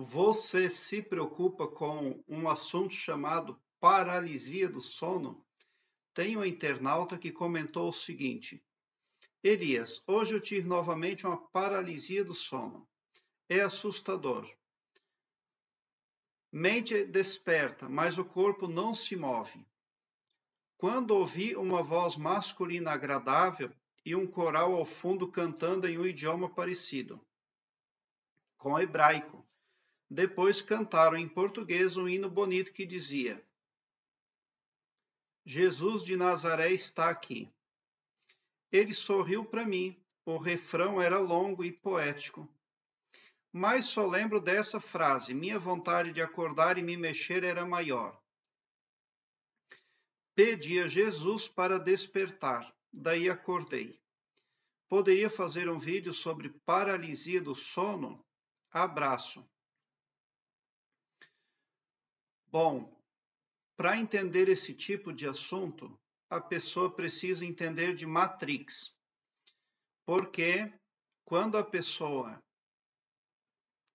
Você se preocupa com um assunto chamado paralisia do sono? Tem um internauta que comentou o seguinte: Elias, hoje eu tive novamente uma paralisia do sono. É assustador. Mente desperta, mas o corpo não se move. Quando ouvi uma voz masculina agradável e um coral ao fundo cantando em um idioma parecido com o hebraico depois cantaram em português um hino bonito que dizia: Jesus de Nazaré está aqui. Ele sorriu para mim. O refrão era longo e poético. Mas só lembro dessa frase: minha vontade de acordar e me mexer era maior. Pedi a Jesus para despertar, daí acordei. Poderia fazer um vídeo sobre paralisia do sono? Abraço. Bom, para entender esse tipo de assunto, a pessoa precisa entender de matrix. Porque quando a pessoa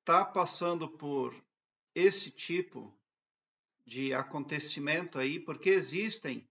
está passando por esse tipo de acontecimento aí, porque existem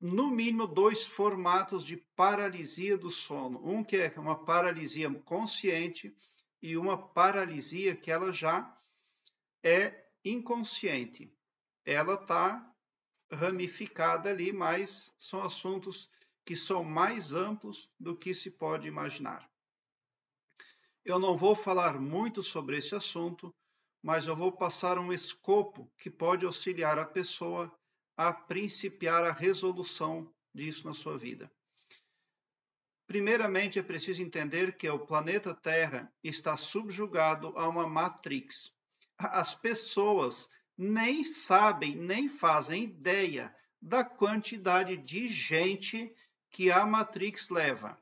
no mínimo dois formatos de paralisia do sono. Um que é uma paralisia consciente e uma paralisia que ela já é inconsciente. Ela está ramificada ali, mas são assuntos que são mais amplos do que se pode imaginar. Eu não vou falar muito sobre esse assunto, mas eu vou passar um escopo que pode auxiliar a pessoa a principiar a resolução disso na sua vida. Primeiramente, é preciso entender que o planeta Terra está subjugado a uma matrix as pessoas nem sabem, nem fazem ideia da quantidade de gente que a Matrix leva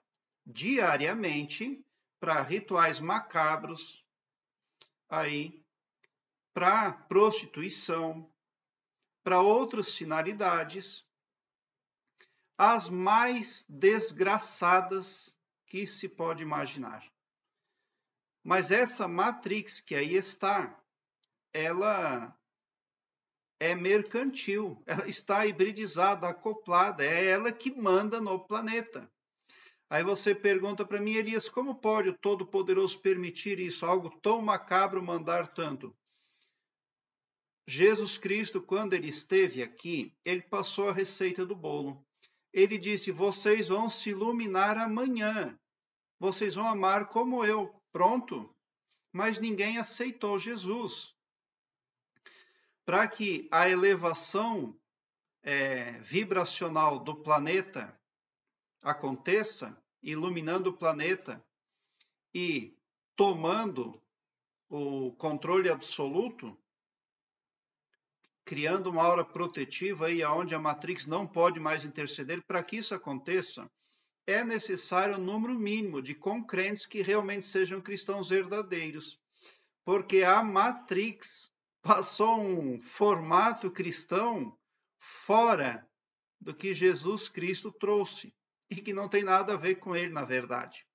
diariamente para rituais macabros, aí para prostituição, para outras finalidades, as mais desgraçadas que se pode imaginar. Mas essa matrix que aí está, ela é mercantil, ela está hibridizada, acoplada, é ela que manda no planeta. Aí você pergunta para mim, Elias, como pode o Todo-Poderoso permitir isso, algo tão macabro mandar tanto? Jesus Cristo, quando ele esteve aqui, ele passou a receita do bolo. Ele disse: Vocês vão se iluminar amanhã, vocês vão amar como eu. Pronto. Mas ninguém aceitou Jesus para que a elevação é, vibracional do planeta aconteça, iluminando o planeta e tomando o controle absoluto, criando uma aura protetiva aí aonde a Matrix não pode mais interceder, para que isso aconteça, é necessário um número mínimo de concrentes que realmente sejam cristãos verdadeiros, porque a Matrix passou um formato cristão fora do que Jesus Cristo trouxe e que não tem nada a ver com ele, na verdade.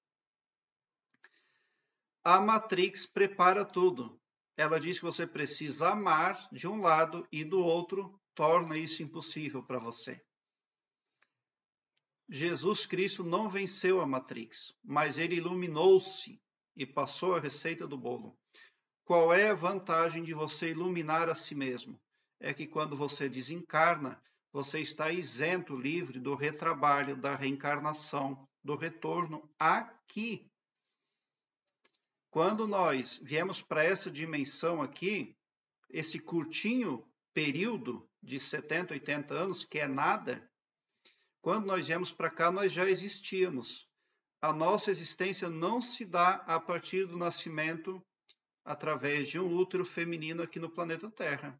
A Matrix prepara tudo. Ela diz que você precisa amar de um lado e do outro torna isso impossível para você. Jesus Cristo não venceu a Matrix, mas ele iluminou-se e passou a receita do bolo. Qual é a vantagem de você iluminar a si mesmo? É que quando você desencarna, você está isento, livre do retrabalho, da reencarnação, do retorno aqui. Quando nós viemos para essa dimensão aqui, esse curtinho período de 70, 80 anos, que é nada, quando nós viemos para cá, nós já existíamos. A nossa existência não se dá a partir do nascimento através de um útero feminino aqui no planeta Terra.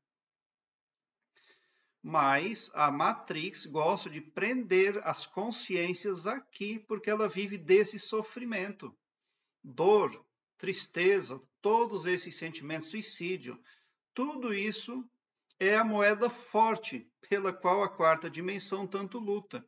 Mas a Matrix gosta de prender as consciências aqui porque ela vive desse sofrimento, dor, tristeza, todos esses sentimentos, suicídio. Tudo isso é a moeda forte pela qual a quarta dimensão tanto luta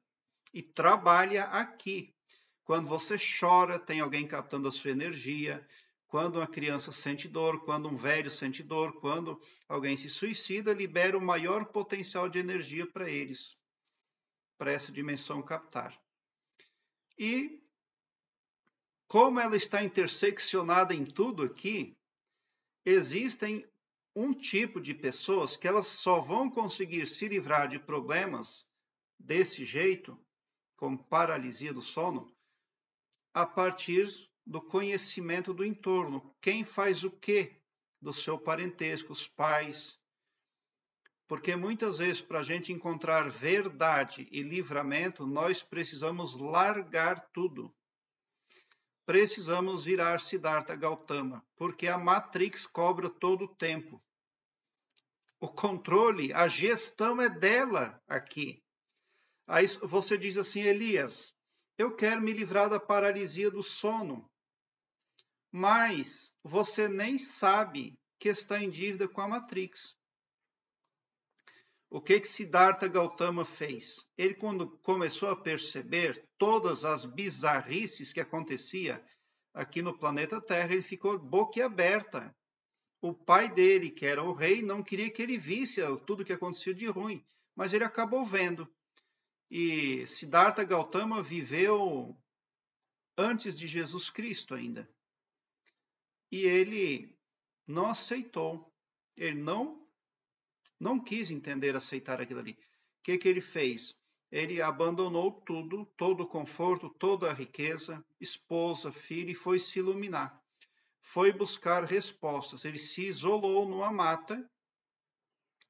e trabalha aqui. Quando você chora, tem alguém captando a sua energia. Quando uma criança sente dor, quando um velho sente dor, quando alguém se suicida, libera o maior potencial de energia para eles, para essa dimensão captar. E como ela está interseccionada em tudo aqui, existem um tipo de pessoas que elas só vão conseguir se livrar de problemas desse jeito, como paralisia do sono, a partir do conhecimento do entorno. Quem faz o quê do seu parentesco, os pais. Porque muitas vezes, para a gente encontrar verdade e livramento, nós precisamos largar tudo. Precisamos virar Siddhartha Gautama, porque a Matrix cobra todo o tempo. O controle, a gestão é dela aqui. Aí você diz assim, Elias, eu quero me livrar da paralisia do sono mas você nem sabe que está em dívida com a Matrix. O que que Siddhartha Gautama fez? Ele quando começou a perceber todas as bizarrices que acontecia aqui no planeta Terra, ele ficou boquiaberta. O pai dele, que era o rei, não queria que ele visse tudo que acontecia de ruim, mas ele acabou vendo. E Siddhartha Gautama viveu antes de Jesus Cristo ainda e ele não aceitou. Ele não não quis entender, aceitar aquilo ali. O que, que ele fez? Ele abandonou tudo, todo o conforto, toda a riqueza, esposa, filho, e foi se iluminar. Foi buscar respostas. Ele se isolou numa mata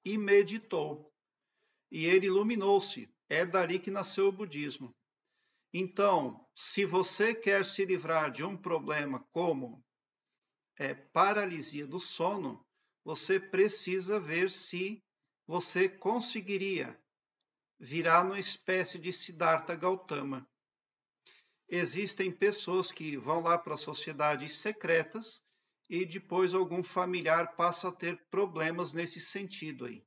e meditou. E ele iluminou-se. É dali que nasceu o budismo. Então, se você quer se livrar de um problema como é, paralisia do sono, você precisa ver se você conseguiria virar numa espécie de Siddhartha Gautama. Existem pessoas que vão lá para sociedades secretas e depois algum familiar passa a ter problemas nesse sentido aí.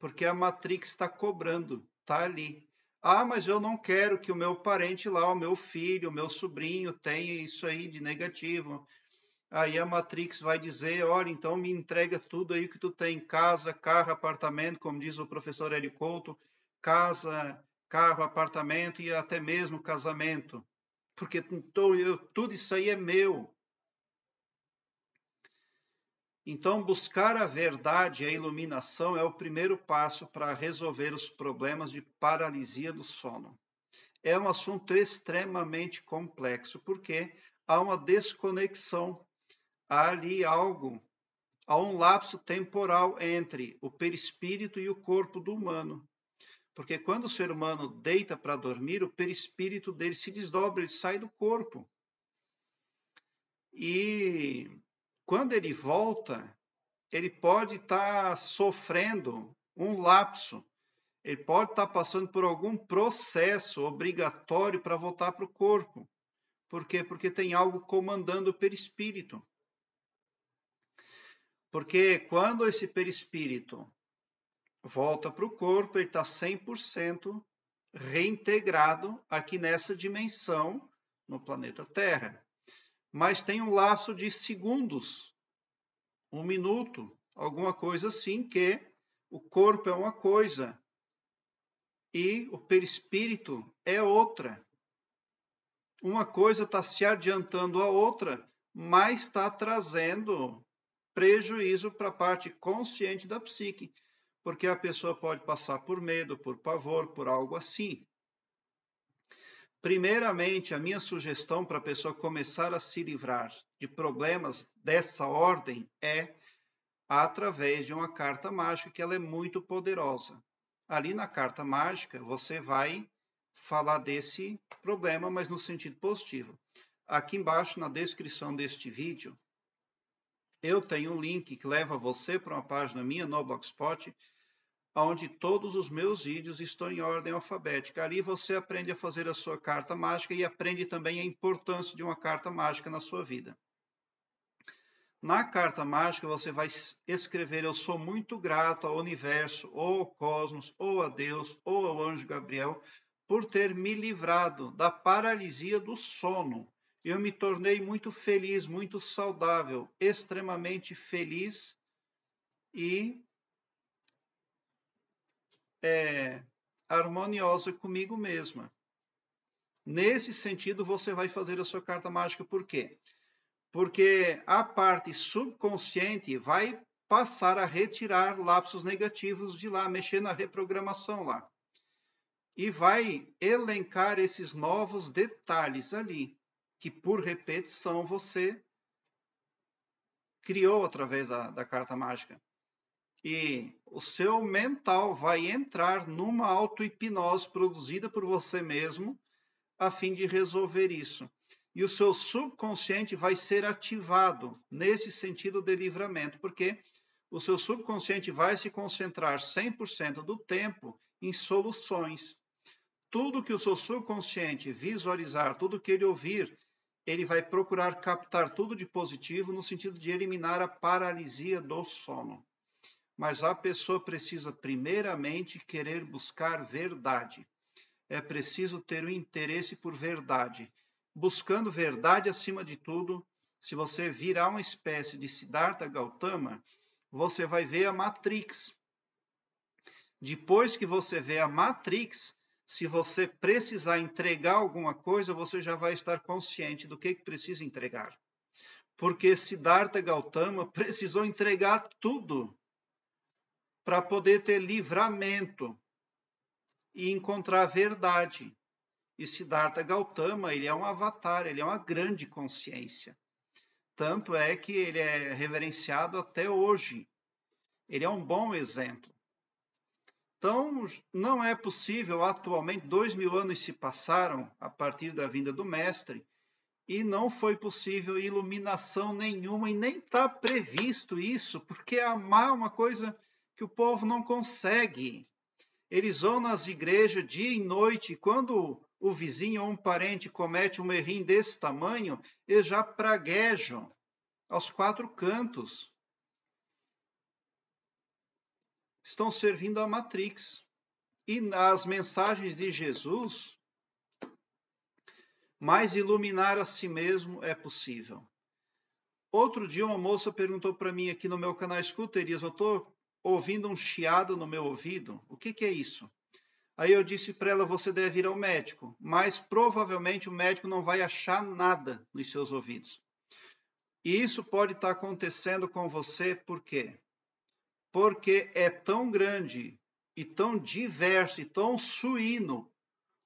Porque a Matrix está cobrando, está ali. Ah, mas eu não quero que o meu parente lá, o meu filho, o meu sobrinho tenha isso aí de negativo. Aí a Matrix vai dizer: olha, então me entrega tudo aí que tu tem: casa, carro, apartamento, como diz o professor Hélio Couto, casa, carro, apartamento e até mesmo casamento. Porque então, eu, tudo isso aí é meu. Então, buscar a verdade, a iluminação, é o primeiro passo para resolver os problemas de paralisia do sono. É um assunto extremamente complexo, porque há uma desconexão há ali algo, há um lapso temporal entre o perispírito e o corpo do humano. Porque quando o ser humano deita para dormir, o perispírito dele se desdobra, ele sai do corpo. E quando ele volta, ele pode estar tá sofrendo um lapso. Ele pode estar tá passando por algum processo obrigatório para voltar para o corpo. Por quê? Porque tem algo comandando o perispírito. Porque quando esse perispírito volta para o corpo, ele está 100% reintegrado aqui nessa dimensão no planeta Terra. Mas tem um lapso de segundos, um minuto, alguma coisa assim, que o corpo é uma coisa e o perispírito é outra. Uma coisa está se adiantando à outra, mas está trazendo prejuízo para a parte consciente da psique, porque a pessoa pode passar por medo, por pavor, por algo assim. Primeiramente, a minha sugestão para a pessoa começar a se livrar de problemas dessa ordem é através de uma carta mágica, que ela é muito poderosa. Ali na carta mágica, você vai falar desse problema, mas no sentido positivo. Aqui embaixo, na descrição deste vídeo, eu tenho um link que leva você para uma página minha no Blogspot, onde todos os meus vídeos estão em ordem alfabética. Ali você aprende a fazer a sua carta mágica e aprende também a importância de uma carta mágica na sua vida. Na carta mágica você vai escrever eu sou muito grato ao universo, ou ao cosmos, ou a Deus, ou ao anjo Gabriel por ter me livrado da paralisia do sono eu me tornei muito feliz, muito saudável, extremamente feliz e é, harmoniosa comigo mesma. Nesse sentido, você vai fazer a sua carta mágica, por quê? Porque a parte subconsciente vai passar a retirar lapsos negativos de lá, mexer na reprogramação lá. E vai elencar esses novos detalhes ali que por repetição você criou através da, da carta mágica. E o seu mental vai entrar numa auto-hipnose produzida por você mesmo a fim de resolver isso. E o seu subconsciente vai ser ativado nesse sentido de livramento, porque o seu subconsciente vai se concentrar 100% do tempo em soluções. Tudo que o seu subconsciente visualizar, tudo que ele ouvir, ele vai procurar captar tudo de positivo no sentido de eliminar a paralisia do sono. Mas a pessoa precisa, primeiramente, querer buscar verdade. É preciso ter o um interesse por verdade. Buscando verdade acima de tudo, se você virar uma espécie de Siddhartha Gautama, você vai ver a Matrix. Depois que você vê a Matrix, se você precisar entregar alguma coisa, você já vai estar consciente do que, que precisa entregar. Porque Siddhartha Gautama precisou entregar tudo para poder ter livramento e encontrar a verdade. E Siddhartha Gautama, ele é um avatar, ele é uma grande consciência. Tanto é que ele é reverenciado até hoje. Ele é um bom exemplo. Então, não é possível, atualmente, dois mil anos se passaram a partir da vinda do Mestre, e não foi possível iluminação nenhuma, e nem está previsto isso, porque amar é uma coisa que o povo não consegue. Eles vão nas igrejas dia e noite, e quando o vizinho ou um parente comete um errinho desse tamanho, eles já praguejam aos quatro cantos. estão servindo a Matrix. E as mensagens de Jesus, mais iluminar a si mesmo é possível. Outro dia, uma moça perguntou para mim aqui no meu canal Escuterias: Eu estou ouvindo um chiado no meu ouvido, o que, que é isso? Aí eu disse para ela: Você deve ir ao médico, mas provavelmente o médico não vai achar nada nos seus ouvidos. E isso pode estar tá acontecendo com você, por quê? porque é tão grande e tão diverso e tão suíno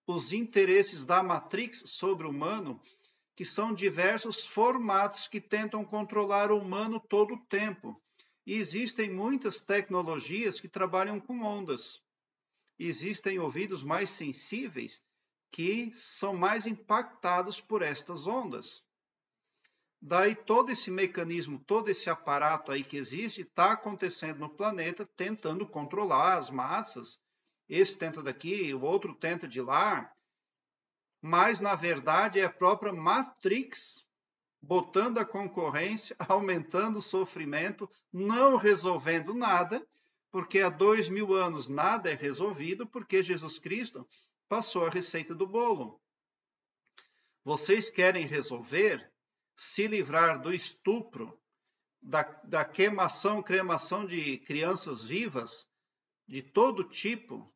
os interesses da matrix sobre-humano o que são diversos formatos que tentam controlar o humano todo o tempo. E existem muitas tecnologias que trabalham com ondas. Existem ouvidos mais sensíveis que são mais impactados por estas ondas. Daí todo esse mecanismo, todo esse aparato aí que existe, está acontecendo no planeta, tentando controlar as massas. Esse tenta daqui, o outro tenta de lá. Mas, na verdade, é a própria Matrix botando a concorrência, aumentando o sofrimento, não resolvendo nada, porque há dois mil anos nada é resolvido, porque Jesus Cristo passou a receita do bolo. Vocês querem resolver? se livrar do estupro, da, da queimação, cremação de crianças vivas, de todo tipo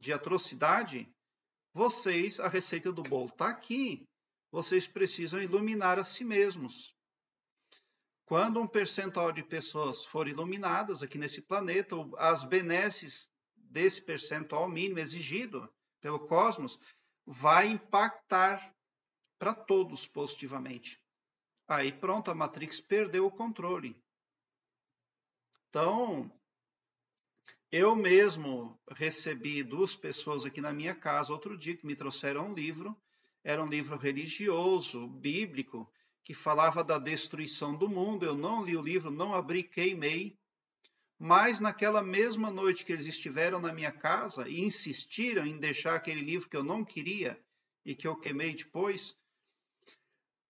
de atrocidade, vocês, a receita do bolo está aqui. Vocês precisam iluminar a si mesmos. Quando um percentual de pessoas for iluminadas aqui nesse planeta, as benesses desse percentual mínimo exigido pelo cosmos vai impactar para todos positivamente. Aí pronto, a Matrix perdeu o controle. Então, eu mesmo recebi duas pessoas aqui na minha casa outro dia que me trouxeram um livro. Era um livro religioso, bíblico, que falava da destruição do mundo. Eu não li o livro, não abri, queimei. Mas naquela mesma noite que eles estiveram na minha casa e insistiram em deixar aquele livro que eu não queria e que eu queimei depois,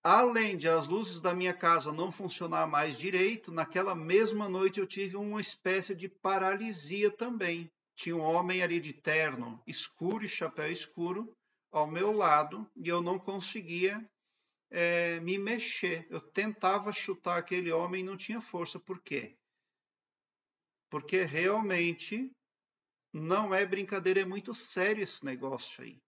Além de as luzes da minha casa não funcionar mais direito, naquela mesma noite eu tive uma espécie de paralisia também. Tinha um homem ali de terno escuro e chapéu escuro ao meu lado e eu não conseguia é, me mexer. Eu tentava chutar aquele homem e não tinha força. Por quê? Porque realmente não é brincadeira, é muito sério esse negócio aí.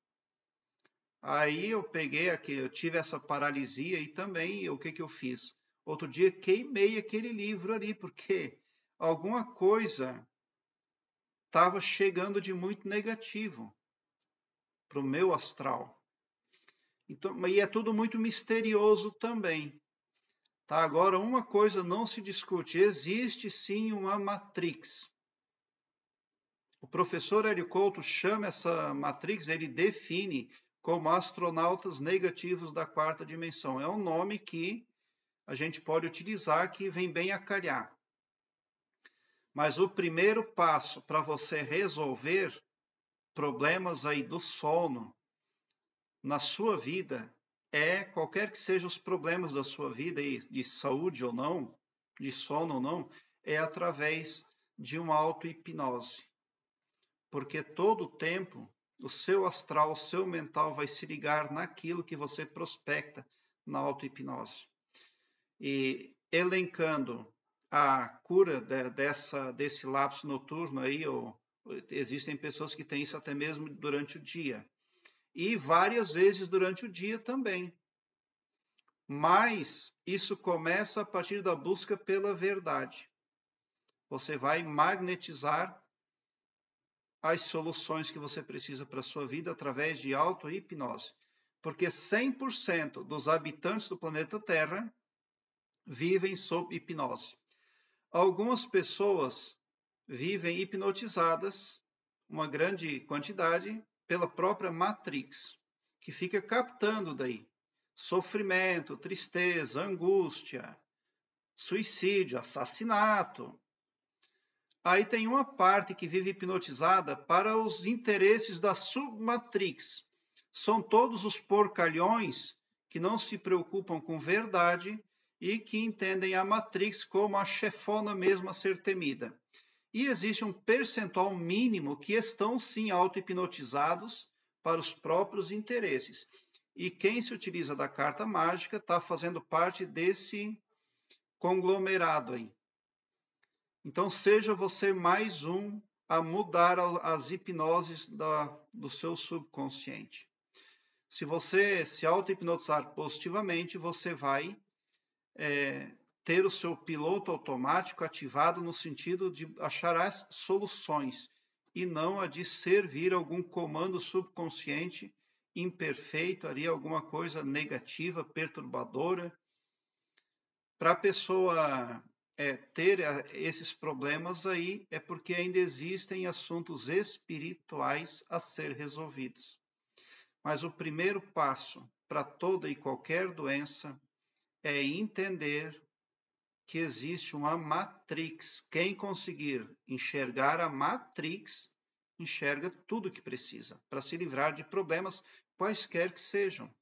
Aí eu peguei aqui, eu tive essa paralisia e também o que, que eu fiz? Outro dia queimei aquele livro ali, porque alguma coisa estava chegando de muito negativo para o meu astral. Então, e é tudo muito misterioso também. Tá? Agora, uma coisa não se discute: existe sim uma matrix. O professor Hélio Couto chama essa matrix, ele define como astronautas negativos da quarta dimensão. É um nome que a gente pode utilizar que vem bem a calhar. Mas o primeiro passo para você resolver problemas aí do sono na sua vida é qualquer que sejam os problemas da sua vida de saúde ou não, de sono ou não, é através de uma auto-hipnose. Porque todo o tempo o seu astral, o seu mental vai se ligar naquilo que você prospecta na auto-hipnose. E elencando a cura de, dessa, desse lapso noturno aí, ou, existem pessoas que têm isso até mesmo durante o dia. E várias vezes durante o dia também. Mas isso começa a partir da busca pela verdade. Você vai magnetizar as soluções que você precisa para a sua vida através de auto-hipnose. Porque 100% dos habitantes do planeta Terra vivem sob hipnose. Algumas pessoas vivem hipnotizadas, uma grande quantidade, pela própria Matrix, que fica captando daí sofrimento, tristeza, angústia, suicídio, assassinato, Aí tem uma parte que vive hipnotizada para os interesses da submatrix. São todos os porcalhões que não se preocupam com verdade e que entendem a matrix como a chefona mesmo a ser temida. E existe um percentual mínimo que estão sim auto-hipnotizados para os próprios interesses. E quem se utiliza da carta mágica está fazendo parte desse conglomerado aí. Então, seja você mais um a mudar as hipnoses da, do seu subconsciente. Se você se auto-hipnotizar positivamente, você vai é, ter o seu piloto automático ativado no sentido de achar as soluções e não a de servir algum comando subconsciente imperfeito, ali alguma coisa negativa, perturbadora. Para a pessoa é, ter a, é, esses problemas aí é porque ainda existem assuntos espirituais a ser resolvidos. Mas o primeiro passo para toda e qualquer doença é entender que existe uma matrix. Quem conseguir enxergar a matrix, enxerga tudo o que precisa para se livrar de problemas, quaisquer que sejam.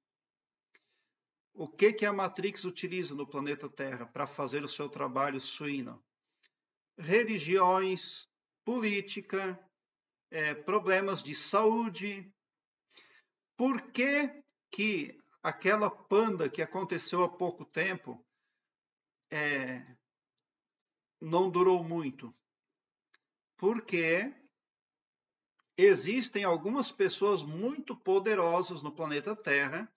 O que, que a Matrix utiliza no planeta Terra para fazer o seu trabalho suíno? Religiões, política, é, problemas de saúde. Por que, que aquela panda que aconteceu há pouco tempo é, não durou muito? Porque existem algumas pessoas muito poderosas no planeta Terra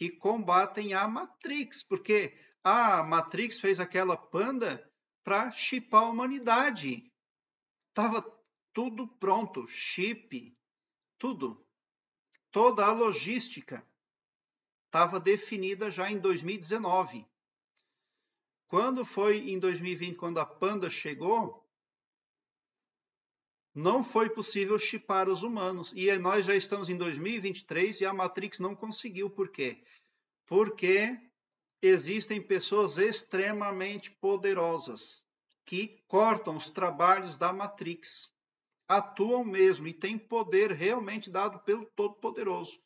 que combatem a Matrix, porque a Matrix fez aquela panda para chipar a humanidade. Tava tudo pronto, chip, tudo. Toda a logística estava definida já em 2019. Quando foi em 2020, quando a Panda chegou, não foi possível chipar os humanos. E é, nós já estamos em 2023 e a Matrix não conseguiu. Por quê? Porque existem pessoas extremamente poderosas que cortam os trabalhos da Matrix. Atuam mesmo e têm poder realmente dado pelo Todo-Poderoso.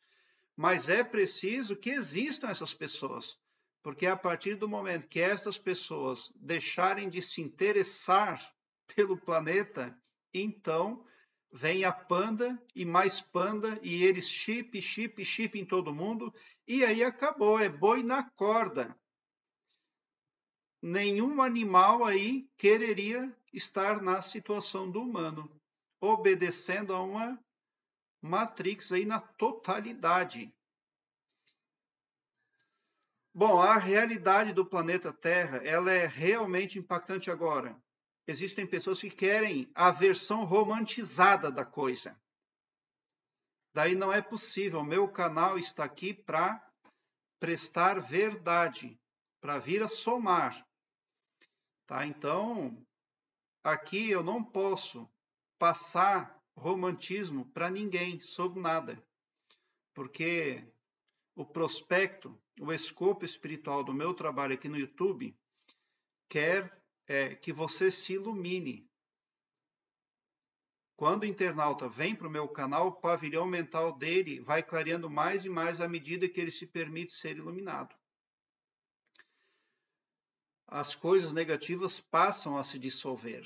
Mas é preciso que existam essas pessoas. Porque a partir do momento que essas pessoas deixarem de se interessar pelo planeta, então vem a Panda e mais Panda e eles chip, chip, chip em todo mundo e aí acabou, é boi na corda. Nenhum animal aí quereria estar na situação do humano, obedecendo a uma matrix aí na totalidade. Bom, a realidade do planeta Terra, ela é realmente impactante agora existem pessoas que querem a versão romantizada da coisa. Daí não é possível. Meu canal está aqui para prestar verdade, para vir a somar. Tá? Então, aqui eu não posso passar romantismo para ninguém, sobre nada. Porque o prospecto, o escopo espiritual do meu trabalho aqui no YouTube quer é, que você se ilumine. Quando o internauta vem para o meu canal, o pavilhão mental dele vai clareando mais e mais à medida que ele se permite ser iluminado. As coisas negativas passam a se dissolver.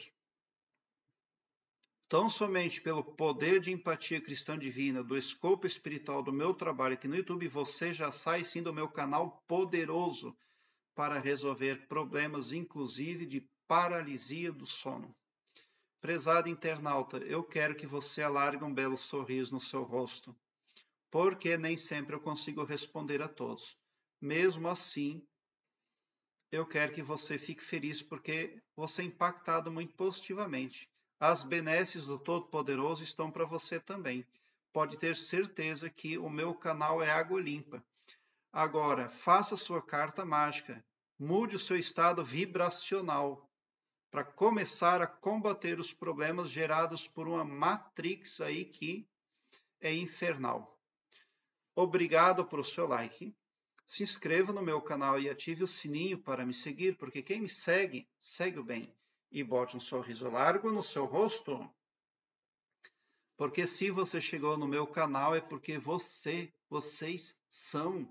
Tão somente pelo poder de empatia cristã divina, do escopo espiritual do meu trabalho aqui no YouTube, você já sai sim do meu canal poderoso para resolver problemas, inclusive de paralisia do sono. Prezado internauta, eu quero que você alargue um belo sorriso no seu rosto, porque nem sempre eu consigo responder a todos. Mesmo assim, eu quero que você fique feliz, porque você é impactado muito positivamente. As benesses do Todo-Poderoso estão para você também. Pode ter certeza que o meu canal é água limpa Agora, faça sua carta mágica. Mude o seu estado vibracional para começar a combater os problemas gerados por uma matrix aí que é infernal. Obrigado pelo seu like. Se inscreva no meu canal e ative o sininho para me seguir, porque quem me segue, segue o bem. E bote um sorriso largo no seu rosto. Porque se você chegou no meu canal é porque você, vocês são